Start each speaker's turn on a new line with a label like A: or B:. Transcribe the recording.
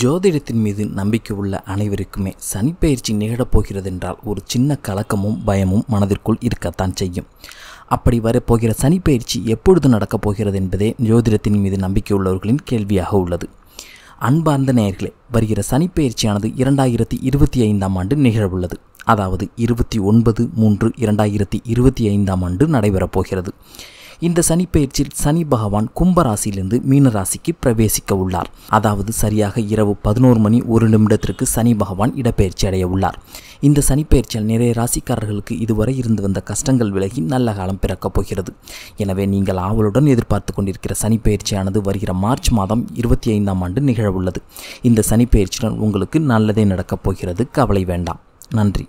A: ஜோதிடத்தின் மீது நம்பிக்கை உள்ள அனைவருக்குமே சனிப்பயிற்சி நிகழப்போகிறது என்றால் ஒரு சின்ன கலக்கமும் பயமும் மனதிற்குள் இருக்கத்தான் செய்யும் அப்படி வரப்போகிற சனிப்பயிற்சி எப்பொழுது நடக்கப் போகிறது என்பதே ஜோதிடத்தின் மீது நம்பிக்கை உள்ளவர்களின் கேள்வியாக உள்ளது அன்பார்ந்த நேயர்களே வருகிற சனிப்பயிற்சியானது இரண்டாயிரத்தி இருபத்தி ஐந்தாம் ஆண்டு நிகழவுள்ளது அதாவது இருபத்தி ஒன்பது மூன்று இரண்டாயிரத்தி இருபத்தி ஐந்தாம் ஆண்டு நடைபெறப் போகிறது இந்த சனி பயிற்சியில் சனி பகவான் கும்பராசியிலிருந்து மீனராசிக்கு பிரவேசிக்க உள்ளார் அதாவது சரியாக இரவு பதினோரு மணி ஒரு நிமிடத்திற்கு சனி பகவான் இடப்பெயர்ச்சி அடைய உள்ளார் இந்த சனிப்பெயர்ச்சியால் நிறைய ராசிக்காரர்களுக்கு இதுவரை இருந்து வந்த கஷ்டங்கள் விலகி நல்ல காலம் பிறக்கப் போகிறது எனவே நீங்கள் ஆவலுடன் எதிர்பார்த்து கொண்டிருக்கிற சனிப்பெயர்ச்சியானது வருகிற மார்ச் மாதம் இருபத்தி ஐந்தாம் ஆண்டு நிகழவுள்ளது இந்த சனிப்பெயர்ச்சியுடன் உங்களுக்கு நல்லதே நடக்கப் போகிறது கவலை வேண்டாம் நன்றி